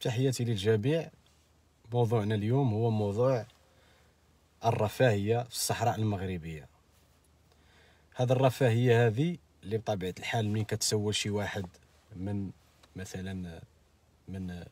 تحياتي للجميع موضوعنا اليوم هو موضوع الرفاهية في الصحراء المغربية هذا الرفاهية هذه اللي بطبيعة الحال من كتسول شي واحد من مثلا من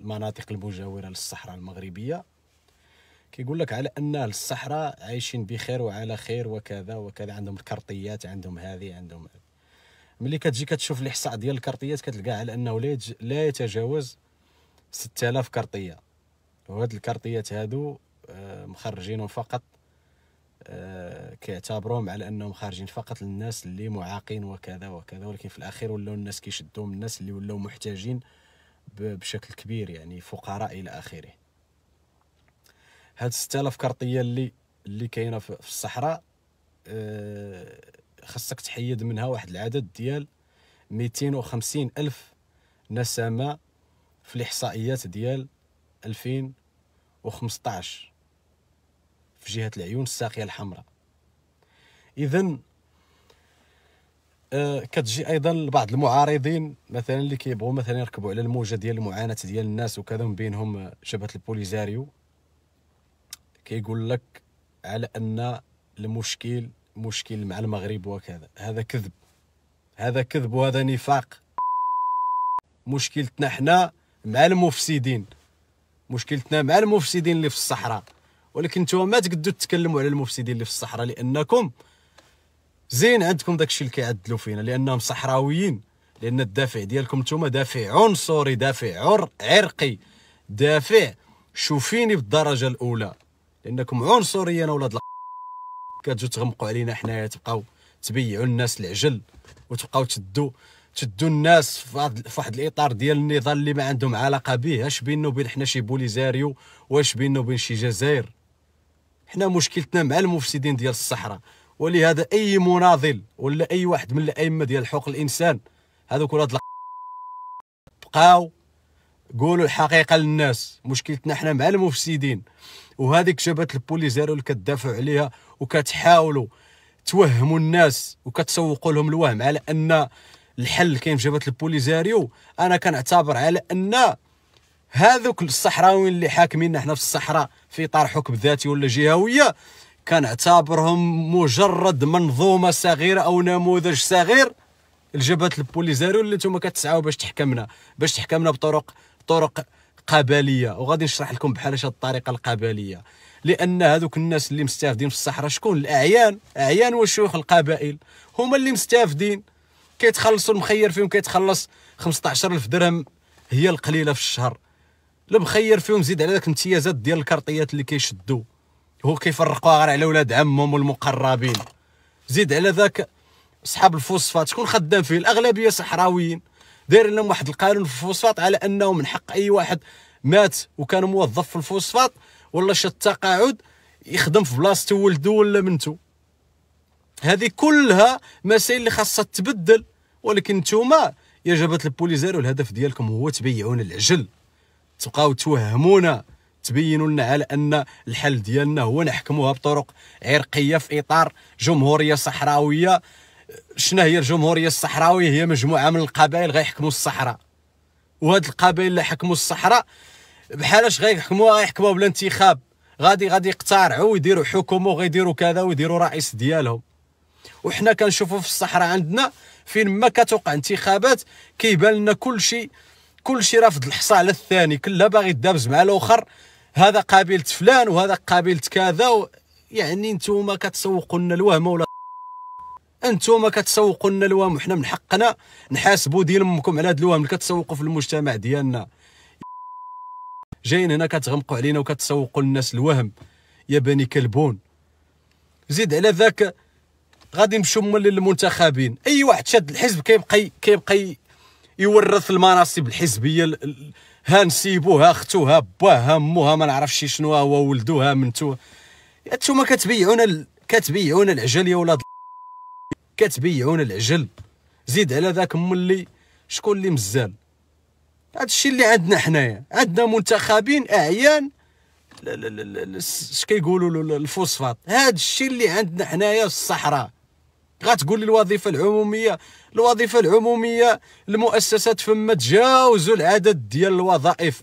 المناطق المجاورة للصحراء المغربية كيقول لك على ان الصحراء عايشين بخير وعلى خير وكذا وكذا عندهم الكرطيات عندهم هذه عندهم هذه ملي كتجي كتشوف الاحصاء ديال الكرطيات كتلقى على انه لا يتجاوز 6000 كارطيه وهاد الكارطيات هادو آه، مخرجينهم فقط آه، كيعتبروهم على انهم خارجين فقط للناس اللي معاقين وكذا وكذا ولكن في الاخير ولاو الناس كيشدوهم الناس اللي ولاو محتاجين بشكل كبير يعني فقراء الى اخره هاد 6000 كارطيه اللي اللي كاينه في الصحراء آه، خاصك تحيد منها واحد العدد ديال 250 الف نسمه في الاحصائيات ديال 2015 في جهه العيون الساقيه الحمراء اذا آه كتجي ايضا لبعض المعارضين مثلا اللي كيبغوا مثلا يركبوا على الموجه ديال المعاناه ديال الناس وكذا من بينهم جبهه البوليزاريو كيقول لك على ان المشكل مشكل مع المغرب وكذا هذا كذب هذا كذب وهذا نفاق مشكلتنا حنا مع المفسدين مشكلتنا مع المفسدين اللي في الصحراء ولكن انتوا ما تقدروا تتكلموا على المفسدين اللي في الصحراء لانكم زين عندكم داك الشيء اللي كيعدلوا فينا لانهم صحراويين لان الدافع ديالكم نتوما دافع عنصري دافع عرقي دافع شوفيني بالدرجه الاولى لانكم عنصريين اولاد كتجوا تغمقوا علينا حنايا تبقاو تبيعوا الناس العجل وتبقاو تدوا تدو الناس في واحد الاطار ديال النضال اللي ما عندهم علاقه به اش بيننا وبين حنا شي بوليزاريو واش بيننا وبين شي جزائر حنا مشكلتنا مع المفسدين ديال الصحراء ولهذا اي مناضل ولا اي واحد من الائمه ديال حقوق الانسان هذوك ولاد بقاو قولوا الحقيقه للناس مشكلتنا حنا مع المفسدين وهذيك جبهه البوليزاريو اللي كتدافعوا عليها وكتحاولوا توهموا الناس وكتسوقوا لهم الوهم على ان الحل كاين في جبهه البوليزاريو انا كنعتبر على ان هذوك الصحراويين اللي حاكميننا حنا في الصحراء في اطار حكم ذاتي ولا جهويه كنعتبرهم مجرد منظومه صغيره او نموذج صغير لجبهه البوليزاريو اللي نتوما كتسعاو باش تحكمنا باش تحكمنا بطرق طرق قبليه وغادي نشرح لكم بحال اش الطريقه القبليه لان هذوك الناس اللي مستافدين في الصحراء شكون الاعيان اعيان وشيوخ القبائل هما اللي مستافدين كيتخلصوا المخير فيهم كيتخلص 15000 درهم هي القليله في الشهر المخير فيهم زيد على داك الامتيازات ديال الكارطيات اللي كيشدوا هو كيفرقوها غير على ولاد عمهم والمقربين زيد على ذاك اصحاب الفوسفات شكون خدام فيه الاغلبيه صحراويين دايرين لهم واحد القانون في الفوسفات على انه من حق اي واحد مات وكان موظف في الفوسفات ولا شد تقاعد يخدم في بلاصتو ولدو ولا منتو هذه كلها مسائل اللي خاصها تبدل ولكن نتوما يا جبهه البوليزاريو الهدف ديالكم هو تبيعون العجل تبقاو توهمونا تبينوا لنا على ان الحل ديالنا هو نحكموها بطرق عرقيه في اطار جمهوريه صحراويه شنو هي الجمهوريه الصحراويه هي مجموعه من القبائل غيحكموا الصحراء وهاد القبائل اللي حكموا الصحراء بحالاش غيحكموها غيحكموها بلا انتخاب غادي غادي يقترعوا ويديروا حكومه وغيديروا كذا ويديروا رئيس ديالهم وحنا كنشوفوا في الصحراء عندنا فين ما كتوقع انتخابات كيبان لنا كل شيء كل شيء رافض الحصى على الثاني كلا باغي دابز مع الاخر هذا قابل فلان وهذا قابل كذا و... يعني نتوما كتسوقوا لنا الوهم ولا انتوما كتسوقوا لنا الوهم وحنا من حقنا نحاسبوا امكم على هذا الوهم اللي كتسوقوا في المجتمع ديالنا جايين هنا كتغمقوا علينا وكتسوقوا للناس الوهم يا بني كلبون زيد على ذاك غادي نمشيو هما للمنتخبين اي واحد شاد الحزب كيبقى كيبقى يورث المناصب الحزبيه ها نسيبوها اختوها باه موها ما نعرفش شنو هو ولدوها منتو انتوما كتبيعونا ال... كتبيعونا العجل يا ولاد كتبيعونا العجل زيد على ذاك ملي شكون اللي مزال هادشي اللي عندنا حنايا عندنا منتخبين اعيان اش كيقولوا الفوسفات هادشي اللي عندنا حنايا في الصحراء غتقول لي الوظيفه العموميه الوظيفه العموميه المؤسسات فما تجاوزوا العدد ديال الوظائف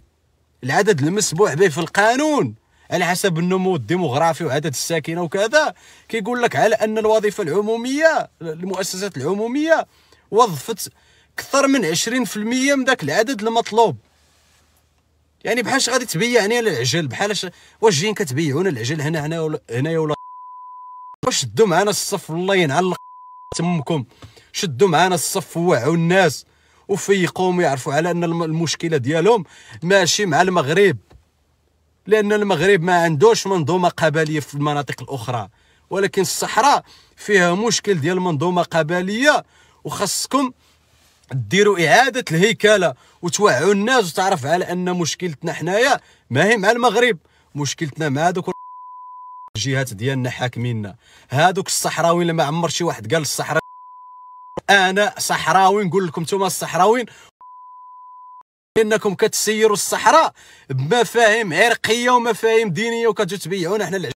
العدد المسموح به في القانون على حسب النمو الديموغرافي وعدد الساكنه وكذا كيقول لك على ان الوظيفه العموميه المؤسسات العموميه وظفت اكثر من 20% من ذاك العدد المطلوب يعني بحال غادي تبيعني العجل بحال واش جايين كتبيعونا العجل هنا هنا ولا هنايا ولا واش شدوا معنا الصف والله ينعل تمكم شدوا معنا الصف ووعوا الناس وفيقوهم يعرفوا على ان المشكله ديالهم ماشي مع المغرب لان المغرب ما عندوش منظومه قبليه في المناطق الاخرى ولكن الصحراء فيها مشكل ديال منظومه قبليه وخاصكم ديروا اعاده الهيكله وتوعوا الناس وتعرف على ان مشكلتنا حنايا ما هي مع المغرب مشكلتنا مع دوك جهات ديالنا حاكميننا هادوك الصحراويين اللي ما عمر شي واحد قال الصحراء انا صحراوي نقول لكم نتوما الصحراويين انكم كتسيروا الصحراء بمفاهيم عرقيه ومفاهيم دينيه وكتجوا تبيعونا حنا العش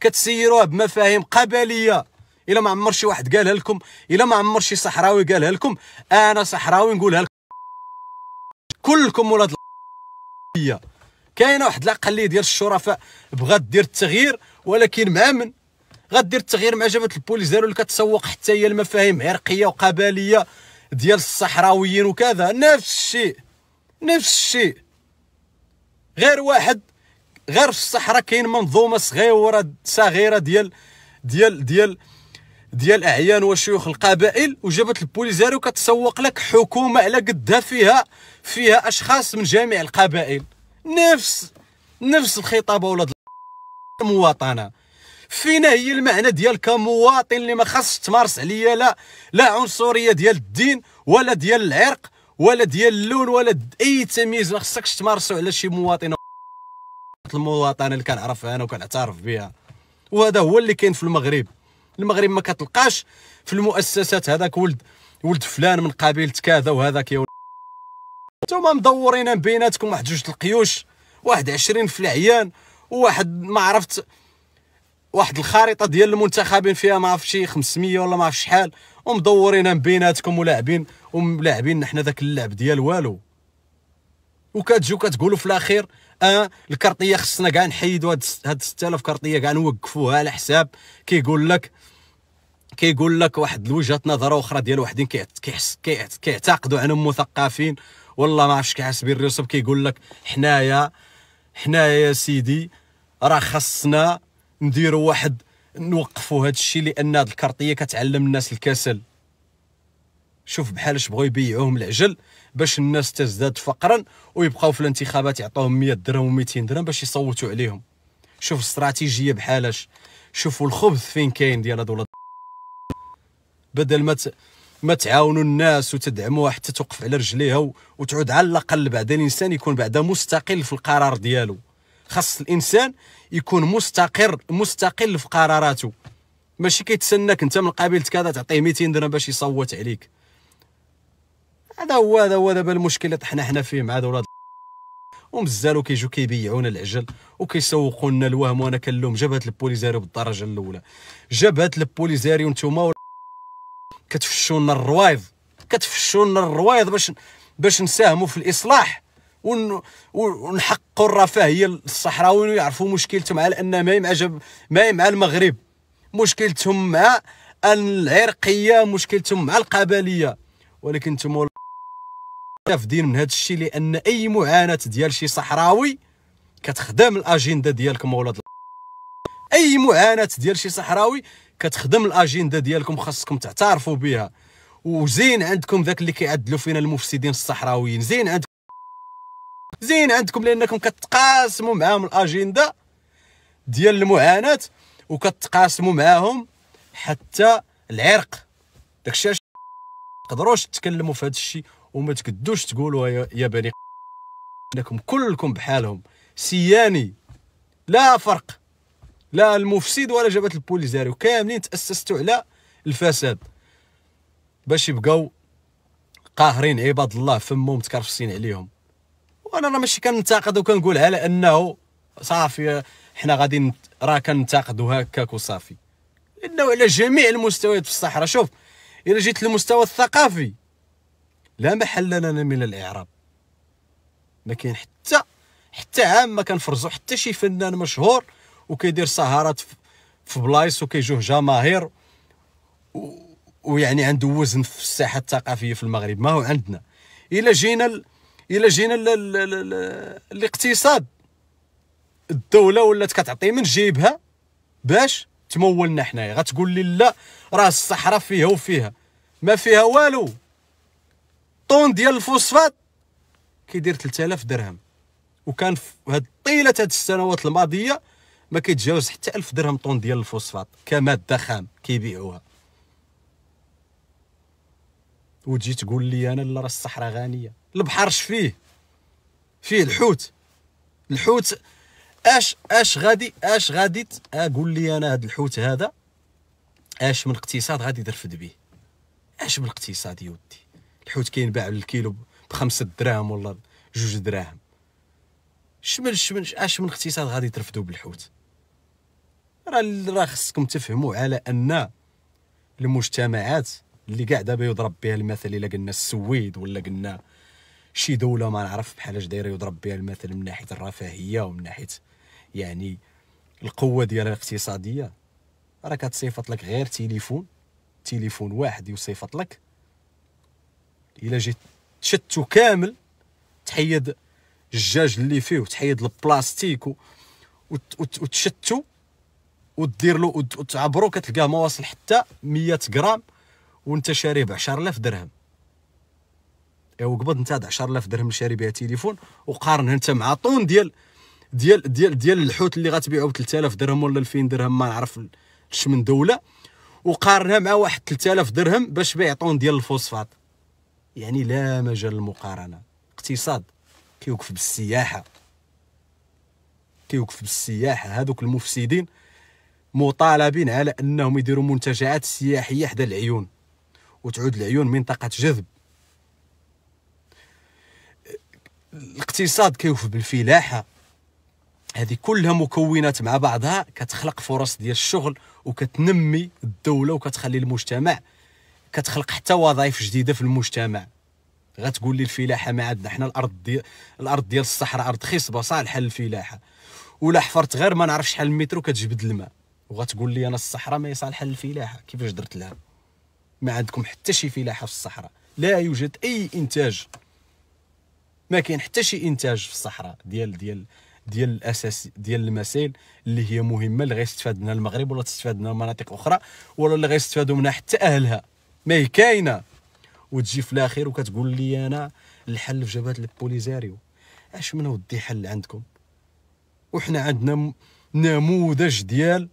كتسيروها بمفاهيم قبليه الا ما عمر شي واحد قالها لكم الا ما عمر شي صحراوي قالها لكم انا صحراوي نقولها لكم كلكم ولاد كاينه واحد العقليه ديال الشرفاء بغات دير التغيير ولكن مع من غدير التغيير مع جبهه البوليس داروا اللي كتسوق حتى هي المفاهيم عرقيه وقبليه ديال الصحراويين وكذا نفس الشيء نفس الشيء غير واحد غير في الصحراء كاين منظومه صغيره صغيره ديال ديال ديال ديال اعيان وشيوخ القبائل وجابت البوليزاريو كتسوق لك حكومه على قدها فيها فيها اشخاص من جميع القبائل نفس نفس الخطابه ولاد المواطنه فينا هي المعنى ديال كمواطن اللي ما خاصش تمارس عليا لا لا عنصريه ديال الدين ولا ديال العرق ولا ديال اللون ولا اي تمييز ما خصكش تمارسو على شي مواطن المواطنه اللي كنعرفها انا وكنعترف بها وهذا هو اللي كاين في المغرب المغرب ما كتلقاش في المؤسسات هذاك ولد ولد فلان من قبيله كذا وهذاك يا نتوما مدورين بيناتكم واحد جوج القيوش واحد عشرين في العيان وواحد ما عرفت واحد الخريطه ديال المنتخبين فيها ما عرفت شي 500 ولا ما عرفت شحال ومدورين بيناتكم ولاعبين وملاعبين نحن ذاك اللعب ديال والو وكتجيو كتقولوا في الاخير اه الكارطيه خصنا كاع نحيدوا هاد 6000 كارطيه كاع نوقفوها على حساب كيقول لك كيقول لك واحد وجهه نظر اخرى ديال واحدين كيعتقدوا عنهم مثقفين والله ما عرفتش كيحس الريوسوب كيقول لك حنايا حنايا يا سيدي راه خاصنا نديروا واحد نوقفوا هذا الشيء لان هذه الكارطيه كتعلم الناس الكسل شوف بحالاش بغاو يبيعوهم العجل باش الناس تزداد فقرا ويبقاو في الانتخابات يعطوهم 100 درهم و200 درهم باش يصوتوا عليهم شوف الاستراتيجيه بحالاش شوفوا الخبث فين كاين ديال هاد بدل ما ت... ما تعاونوا الناس وتدعموها حتى توقف على رجليها وتعود على الاقل بعد الانسان يكون بعدا مستقل في القرار ديالو خاص الانسان يكون مستقر مستقل في قراراته ماشي كيتسناك انت من قبيله كذا تعطيه 200 درهم باش يصوت عليك هذا هو هذا هو دابا المشكل اللي طحنا حنا فيه مع ولاد ومزالو كيجيو كيبيعونا العجل وكيسوقوا لنا الوهم وانا كنلوم جبهه البوليزاريو بالدرجه الاولى جبهه البوليزاريو نتوما كتفشوا لنا الروايض كتفشوا لنا الروايض باش باش نساهموا في الاصلاح ون... ونحققوا الرفاهيه للصحراويين ويعرفوا مشكلتهم على ان ما مع ما مع المغرب مشكلتهم مع العرقيه مشكلتهم مع القبليه ولكن انتم دين من هذا الشيء لان اي معاناه ديال شي صحراوي كتخدم الاجنده ديالكم اولاد اي معاناه ديال شي صحراوي كتخدم الاجنده ديالكم خاصكم تعترفوا بها وزين عندكم ذاك اللي كيعدلوا فينا المفسدين الصحراويين زين عندكم زين عندكم لانكم كتقاسموا معاهم الاجنده ديال المعاناه وكتقاسموا معاهم حتى العرق داكشي علاش تقدروش تتكلموا في هذا الشيء وما تقدوش تقولوا يا بني انكم كلكم بحالهم سياني لا فرق لا المفسد ولا جبهه البوليزاريو كاملين تاسستوا على الفساد باش يبقاو قاهرين عباد الله فمهم متكرفسين عليهم وانا راه ماشي كننتقد وكنقول على انه صافي حنا غادي راه كننتقدوا هكاك وصافي انه على جميع المستويات في الصحراء شوف الى جيت للمستوى الثقافي لا محل لنا من الاعراب ما كاين حتى حتى عام ما كنفرزو حتى شي فنان مشهور وكيدير سهرات في بلايص وكيجوه جماهير ويعني عنده وزن في الساحه الثقافيه في المغرب ما هو عندنا الا جينا ال... الا جينا ال... ال... ال... الاقتصاد الدوله ولات كتعطي من جيبها باش تمولنا حنايا غتقول لي لا راه الصحراء فيها وفيها ما فيها والو طون ديال الفوسفات كيدير 3000 درهم وكان في هاد طيله هاد السنوات الماضيه ما كيتجاوز حتى 1000 درهم طن ديال الفوسفات كماده خام كيبيعوها وتجي تقول لي انا لا راه الصحراء غنيه البحر اش فيه فيه الحوت الحوت اش اش غادي اش غادي اقول آه، لي انا هذا الحوت هذا اش من اقتصاد غادي ترفد به اش من اقتصاد يا ودي الحوت كينباع للكيلو بخمسة دراهم ولا جوج دراهم شمن شمن اش من اقتصاد غادي ترفدوا بالحوت راه راه خصكم تفهموا على ان المجتمعات اللي قاعدة دابا يضرب بها المثل الا قلنا السويد ولا قلنا شي دوله ما نعرف بحالاش دايره يضرب بها المثل من ناحيه الرفاهيه ومن ناحيه يعني القوه ديالها الاقتصاديه راه كتصيفط لك غير تليفون تليفون واحد يصيفط لك الا جيت تشتو كامل تحيد الجاج اللي فيه وتحيد البلاستيك وتشتو ودير له وتعبرو كتلقاه ما واصل حتى 100 غرام وانت شاري ب 10000 درهم ايوا قبض انت 10000 درهم اللي شاري بها تليفون وقارنها انت مع طون ديال ديال ديال ديال الحوت اللي غتبيعو ب 3000 درهم ولا 2000 درهم ما نعرف اش من دوله وقارنها مع واحد 3000 درهم باش بيع طون ديال الفوسفات يعني لا مجال للمقارنه اقتصاد كيوقف بالسياحه كيوقف بالسياحه هذوك المفسدين مطالبين على انهم يديروا منتجعات سياحيه حدا العيون وتعود العيون منطقه جذب الاقتصاد كيوف بالفلاحه هذه كلها مكونات مع بعضها كتخلق فرص ديال الشغل وكتنمي الدوله وكتخلي المجتمع كتخلق حتى وظائف جديده في المجتمع غتقول لي الفلاحه ما عندنا حنا الارض دي الارض ديال الصحراء ارض خصبه صالحه للفلاحه ولا حفرت غير ما نعرف شحال المترو كتجبد الماء وغتقول لي انا الصحراء ما يصالحها الفلاحه كيفاش درت لها ما عندكم حتى شي فلاحه في الصحراء لا يوجد اي انتاج ما كاين حتى شي انتاج في الصحراء ديال ديال ديال الاساس ديال المسائل اللي هي مهمه اللي غيستفاد منها المغرب ولا تستفاد منها مناطق اخرى ولا اللي غيستفادوا منها حتى اهلها ما هي كاينه وتجي في الاخير وكتقول لي انا الحل في جبهه البوليزاريو اش من ودي حل عندكم وحنا عندنا نموذج ديال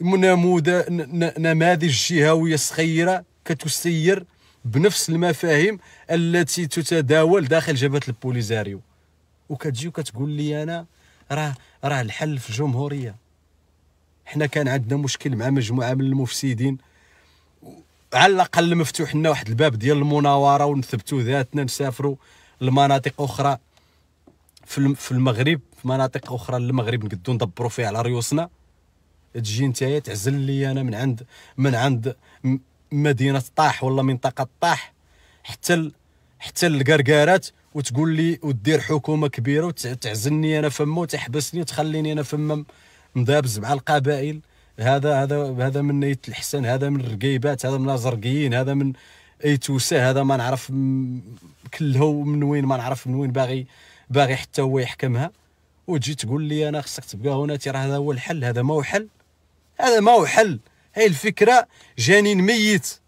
نماذج جهويه صغيره كتسير بنفس المفاهيم التي تتداول داخل جبهه البوليزاريو وكتجي وكتقول لي انا راه راه الحل في الجمهوريه حنا كان عندنا مشكل مع مجموعه من المفسدين على الاقل مفتوح لنا واحد الباب ديال المناوره ونثبتوا ذاتنا نسافروا لمناطق اخرى في المغرب في مناطق اخرى للمغرب نقدو ندبروا فيها على ريوسنا تجي نتايا تعزل لي انا من عند من عند مدينه طاح ولا منطقه طاح حتى حتى الكركارات وتقول لي ودير حكومه كبيره وتعزلني انا فما وتحبسني وتخليني انا فما مدابز مع القبائل هذا هذا هذا من نيت الحسن هذا من الرقيبات هذا من الازرقيين هذا من توسه هذا ما نعرف كله من وين ما نعرف من وين باغي باغي حتى هو يحكمها وتجي تقول لي انا خصك تبقى هنا تي راه هذا هو الحل هذا ما هو حل هذا ما هو حل هاي الفكره جنين ميت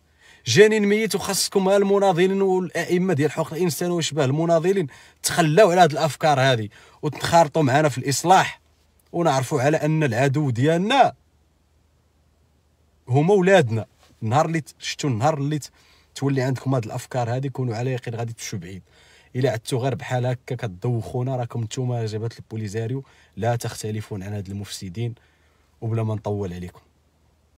جنين ميت وخاصكم المناضلين والائمه ديال حقوق الانسان وشبه المناضلين تخلوا على هذه الافكار هذه وتخارطوا معنا في الاصلاح ونعرفوا على ان العدو ديالنا هما ولادنا النهار اللي شفتوا النهار اللي تولي عندكم هذه الافكار هذه كونوا على يقين غادي تمشوا بعيد الا عدتوا غير بحال هكا كتدوخونا راكم نتوما جبهه البوليزاريو لا تختلفون عن هاد المفسدين وبلا ما نطول عليكم